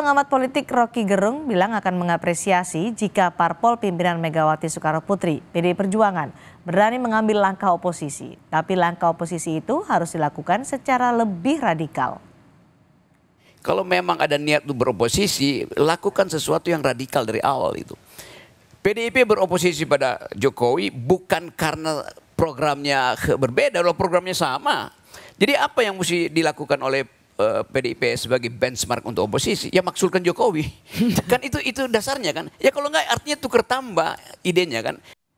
Pengamat politik Rocky Gerung bilang akan mengapresiasi jika parpol pimpinan Megawati Soekarno Putri, PD Perjuangan, berani mengambil langkah oposisi. Tapi langkah oposisi itu harus dilakukan secara lebih radikal. Kalau memang ada niat untuk beroposisi, lakukan sesuatu yang radikal dari awal itu. PDIP beroposisi pada Jokowi bukan karena programnya berbeda, loh programnya sama. Jadi apa yang mesti dilakukan oleh uh, eh, PDIP sebagai benchmark untuk oposisi, ya maksudkan Jokowi. kan itu itu dasarnya kan. Ya kalau enggak artinya tukar tambah idenya kan.